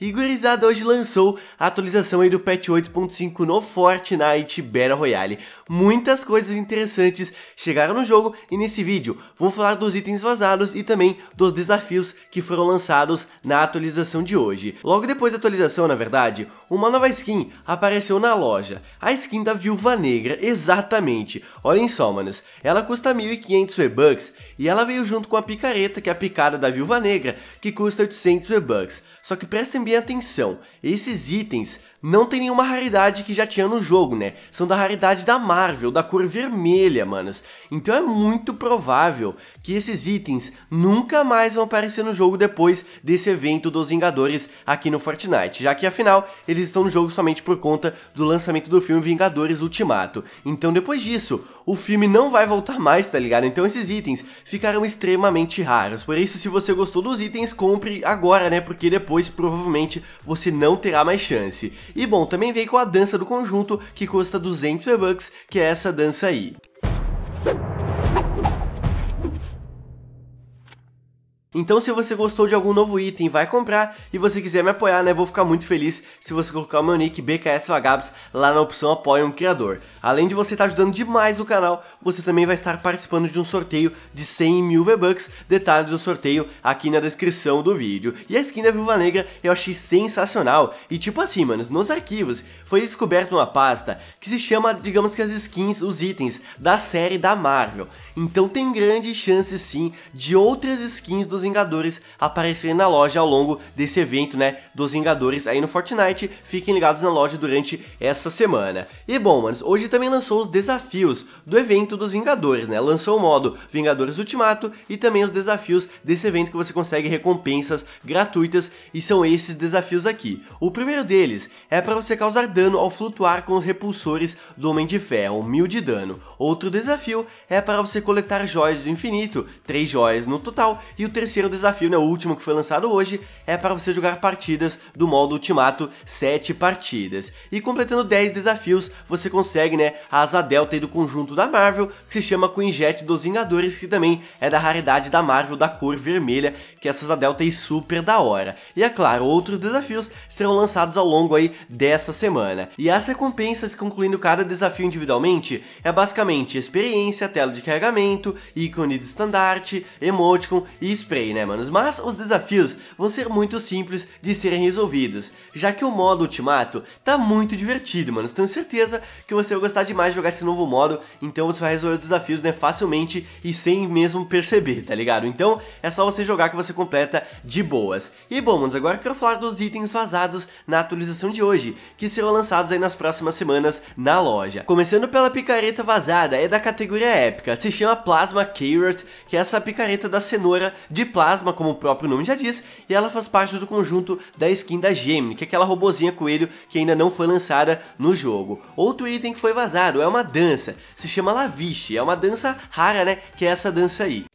e hoje lançou a atualização aí do patch 8.5 no Fortnite Battle Royale. Muitas coisas interessantes chegaram no jogo e nesse vídeo vou falar dos itens vazados e também dos desafios que foram lançados na atualização de hoje. Logo depois da atualização, na verdade, uma nova skin apareceu na loja, a skin da Viúva Negra, exatamente. Olhem só, manos, ela custa 1.500 V-Bucks e ela veio junto com a picareta, que é a picada da Viúva Negra, que custa 800 V-Bucks. Só que prestem bem atenção, esses itens não tem nenhuma raridade que já tinha no jogo, né? São da raridade da Marvel, da cor vermelha, manos. Então é muito provável que esses itens nunca mais vão aparecer no jogo depois desse evento dos Vingadores aqui no Fortnite, já que afinal eles estão no jogo somente por conta do lançamento do filme Vingadores Ultimato. Então depois disso, o filme não vai voltar mais, tá ligado? Então esses itens ficaram extremamente raros. Por isso, se você gostou dos itens, compre agora, né? Porque depois provavelmente você não não terá mais chance. E bom, também veio com a dança do conjunto, que custa 200 V-Bucks, que é essa dança aí. Então se você gostou de algum novo item, vai comprar e você quiser me apoiar, né, vou ficar muito feliz se você colocar o meu nick bks BKSVagabs lá na opção Apoia um Criador. Além de você estar tá ajudando demais o canal, você também vai estar participando de um sorteio de 100 mil V-Bucks, detalhes do sorteio aqui na descrição do vídeo. E a skin da Viúva Negra eu achei sensacional, e tipo assim, mano nos arquivos foi descoberto uma pasta que se chama, digamos que as skins, os itens da série da Marvel, então tem grandes chances sim de outras skins dos Vingadores aparecerem na loja ao longo desse evento, né, dos Vingadores aí no Fortnite. Fiquem ligados na loja durante essa semana. E bom, manos, hoje também lançou os desafios do evento dos Vingadores, né? Lançou o modo Vingadores Ultimato e também os desafios desse evento que você consegue recompensas gratuitas e são esses desafios aqui. O primeiro deles é para você causar dano ao flutuar com os repulsores do Homem de Ferro, mil de dano. Outro desafio é para você coletar joias do infinito, três joias no total, e o terceiro desafio, né, o último que foi lançado hoje, é para você jogar partidas do modo Ultimato, 7 partidas. E completando 10 desafios, você consegue, né, a asa delta do conjunto da Marvel, que se chama Queen dos Vingadores, que também é da raridade da Marvel da cor vermelha, que é essa asa delta é super da hora. E é claro, outros desafios serão lançados ao longo aí dessa semana. E as recompensas, concluindo cada desafio individualmente, é basicamente experiência, tela de carregamento, compartilhamento, ícone de estandarte, emoticon e spray, né, manos? Mas os desafios vão ser muito simples de serem resolvidos, já que o modo Ultimato tá muito divertido, manos. Tenho certeza que você vai gostar demais de jogar esse novo modo, então você vai resolver os desafios, né, facilmente e sem mesmo perceber, tá ligado? Então, é só você jogar que você completa de boas. E bom, manos, agora eu quero falar dos itens vazados na atualização de hoje, que serão lançados aí nas próximas semanas na loja. Começando pela picareta vazada, é da categoria épica, se chama Plasma Carrot, que é essa picareta da cenoura de plasma, como o próprio nome já diz, e ela faz parte do conjunto da skin da Gemini, que é aquela robozinha coelho que ainda não foi lançada no jogo. Outro item que foi vazado é uma dança, se chama Laviche, é uma dança rara, né, que é essa dança aí.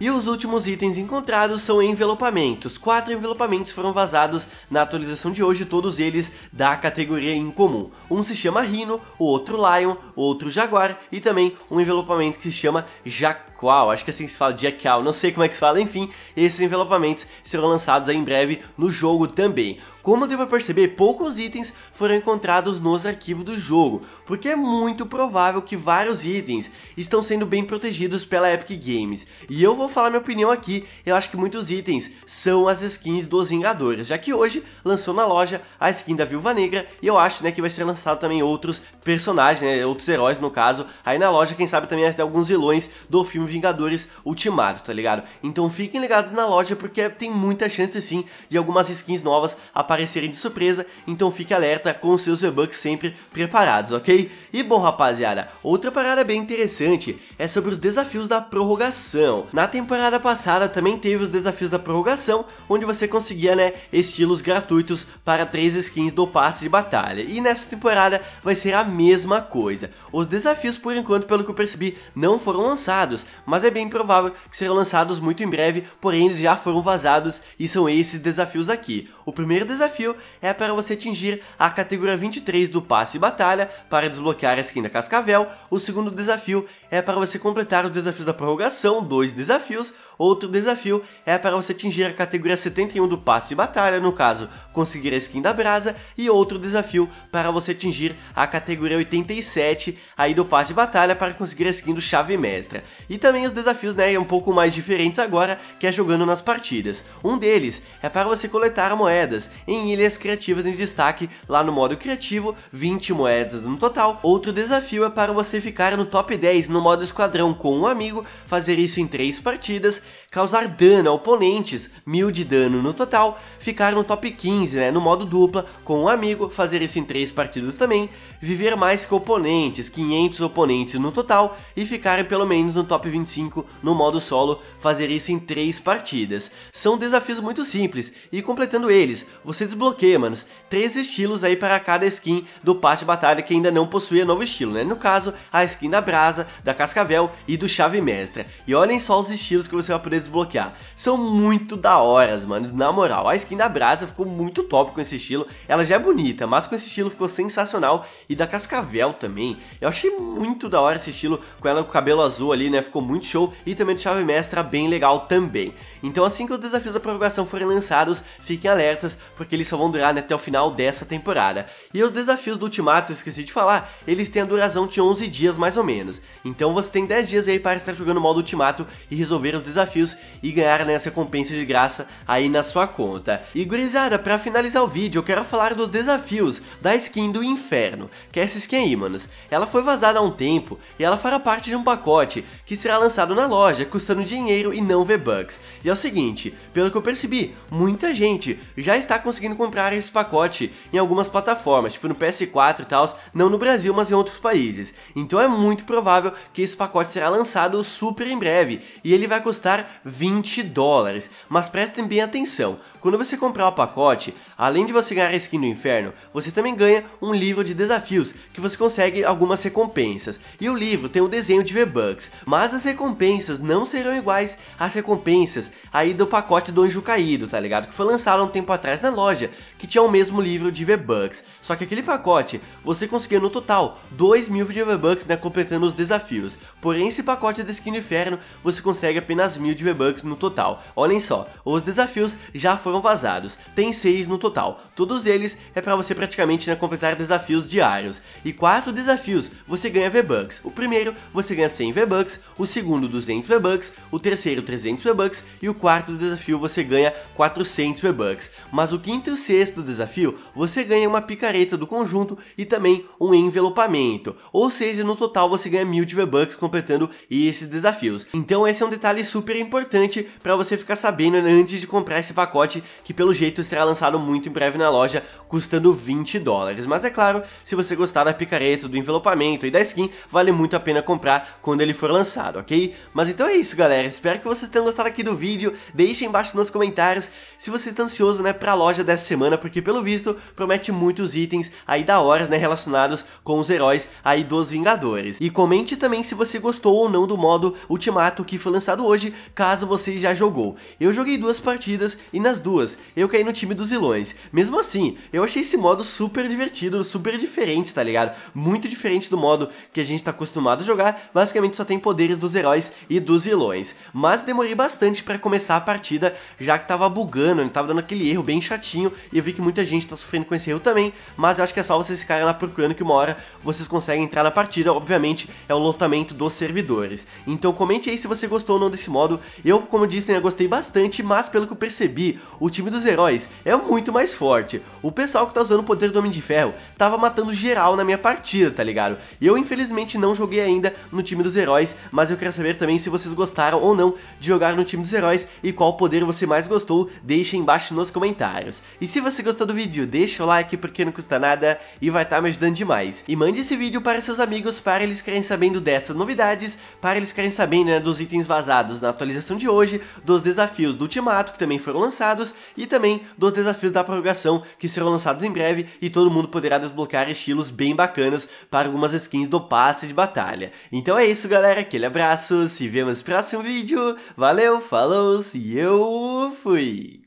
E os últimos itens encontrados são envelopamentos. Quatro envelopamentos foram vazados na atualização de hoje, todos eles da categoria incomum. Um se chama Rhino, o outro Lion, o outro Jaguar e também um envelopamento que se chama Jacaré qual? acho que assim se fala Jackal, não sei como é que se fala, enfim, esses envelopamentos serão lançados em breve no jogo também. Como deu pra perceber, poucos itens foram encontrados nos arquivos do jogo, porque é muito provável que vários itens estão sendo bem protegidos pela Epic Games. E eu vou falar minha opinião aqui, eu acho que muitos itens são as skins dos Vingadores, já que hoje lançou na loja a skin da Viúva Negra e eu acho né, que vai ser lançado também outros personagens, né, outros heróis no caso, aí na loja, quem sabe também até alguns vilões do filme Vingadores Ultimato, tá ligado? Então fiquem ligados na loja porque tem muita chance sim de algumas skins novas aparecerem de surpresa, então fique alerta com seus V-Bucks sempre preparados, ok? E bom rapaziada, outra parada bem interessante é sobre os desafios da prorrogação. Na temporada passada também teve os desafios da prorrogação, onde você conseguia, né, estilos gratuitos para três skins do passe de batalha. E nessa temporada vai ser a mesma coisa. Os desafios, por enquanto, pelo que eu percebi, não foram lançados, mas é bem provável que serão lançados muito em breve, porém eles já foram vazados e são esses desafios aqui. O primeiro desafio é para você atingir a categoria 23 do passe e batalha para desbloquear a skin da Cascavel, o segundo desafio é para você completar os desafios da prorrogação, dois desafios. Outro desafio é para você atingir a categoria 71 do passe de batalha, no caso, conseguir a skin da brasa. E outro desafio para você atingir a categoria 87 aí do passe de batalha para conseguir a skin do chave mestra. E também os desafios, né, é um pouco mais diferentes agora, que é jogando nas partidas. Um deles é para você coletar moedas em ilhas criativas em destaque lá no modo criativo, 20 moedas no total. Outro desafio é para você ficar no top 10 no no modo esquadrão com um amigo, fazer isso em três partidas, causar dano a oponentes, mil de dano no total, ficar no top 15, né, no modo dupla, com um amigo, fazer isso em três partidas também, viver mais que oponentes, 500 oponentes no total, e ficar pelo menos no top 25 no modo solo, fazer isso em três partidas. São desafios muito simples, e completando eles, você desbloqueia, manos, três estilos aí para cada skin do patch de batalha que ainda não possuía novo estilo, né, no caso, a skin da brasa, da Cascavel e do Chave Mestra. E olhem só os estilos que você vai poder desbloquear. São muito da horas, mano, na moral. A skin da Brasa ficou muito top com esse estilo. Ela já é bonita, mas com esse estilo ficou sensacional. E da Cascavel também. Eu achei muito da hora esse estilo com ela com o cabelo azul ali, né? Ficou muito show. E também do Chave Mestra, bem legal também. Então assim que os desafios da prorrogação forem lançados, fiquem alertas, porque eles só vão durar né, até o final dessa temporada. E os desafios do Ultimato, esqueci de falar, eles têm a duração de 11 dias mais ou menos. Então, então você tem 10 dias aí para estar jogando o modo Ultimato e resolver os desafios e ganhar né, as recompensas de graça aí na sua conta. E gurizada, para finalizar o vídeo, eu quero falar dos desafios da skin do Inferno, que é essa skin aí, manos. Ela foi vazada há um tempo e ela fará parte de um pacote que será lançado na loja, custando dinheiro e não V-Bucks. E é o seguinte, pelo que eu percebi, muita gente já está conseguindo comprar esse pacote em algumas plataformas, tipo no PS4 e tal, não no Brasil, mas em outros países. Então é muito provável que esse pacote será lançado super em breve e ele vai custar 20 dólares. Mas prestem bem atenção, quando você comprar o pacote, além de você ganhar a skin do inferno, você também ganha um livro de desafios que você consegue algumas recompensas. E o livro tem um desenho de V-Bucks, mas as recompensas não serão iguais às recompensas aí do pacote do Anjo Caído, tá ligado? Que foi lançado há um tempo atrás na loja, que tinha o mesmo livro de V-Bucks. Só que aquele pacote você conseguia no total 2 mil V-Bucks né, completando os desafios. Porém, esse pacote da skin do inferno, você consegue apenas mil de V-Bucks no total. Olhem só, os desafios já foram vazados, tem seis no total. Todos eles é para você praticamente né, completar desafios diários. E quatro desafios você ganha V-Bucks. O primeiro, você ganha 100 V-Bucks, o segundo 200 V-Bucks, o terceiro 300 V-Bucks e o quarto desafio você ganha 400 V-Bucks. Mas o quinto e o sexto desafio, você ganha uma picareta do conjunto e também um envelopamento. Ou seja, no total você ganha 1000 de v Bucks completando esses desafios. Então esse é um detalhe super importante para você ficar sabendo né, antes de comprar esse pacote que pelo jeito será lançado muito em breve na loja, custando 20 dólares. Mas é claro, se você gostar da picareta, do envelopamento e da skin, vale muito a pena comprar quando ele for lançado, ok? Mas então é isso galera, espero que vocês tenham gostado aqui do vídeo, deixem embaixo nos comentários se você está ansioso né, para a loja dessa semana, porque pelo visto promete muitos itens aí da horas né, relacionados com os heróis aí dos Vingadores. E comente também também se você gostou ou não do modo Ultimato que foi lançado hoje, caso você já jogou. Eu joguei duas partidas e nas duas eu caí no time dos vilões. Mesmo assim, eu achei esse modo super divertido, super diferente, tá ligado? Muito diferente do modo que a gente tá acostumado a jogar, basicamente só tem poderes dos heróis e dos vilões. Mas demorei bastante para começar a partida, já que tava bugando, né? tava dando aquele erro bem chatinho, e eu vi que muita gente tá sofrendo com esse erro também, mas eu acho que é só vocês ficarem lá procurando que uma hora vocês conseguem entrar na partida, obviamente é um comportamento dos servidores. Então comente aí se você gostou ou não desse modo. Eu, como disse, né, gostei bastante, mas pelo que eu percebi, o time dos heróis é muito mais forte. O pessoal que tá usando o poder do Homem de Ferro tava matando geral na minha partida, tá ligado? Eu infelizmente não joguei ainda no time dos heróis, mas eu quero saber também se vocês gostaram ou não de jogar no time dos heróis e qual poder você mais gostou, deixa embaixo nos comentários. E se você gostou do vídeo, deixa o like porque não custa nada e vai estar tá me ajudando demais. E mande esse vídeo para seus amigos para eles querem sabendo dessas novidades para eles ficarem sabendo né, dos itens vazados na atualização de hoje, dos desafios do Ultimato que também foram lançados e também dos desafios da prorrogação que serão lançados em breve e todo mundo poderá desbloquear estilos bem bacanas para algumas skins do passe de batalha. Então é isso galera, aquele abraço, se vemos no próximo vídeo, valeu, falou e eu fui!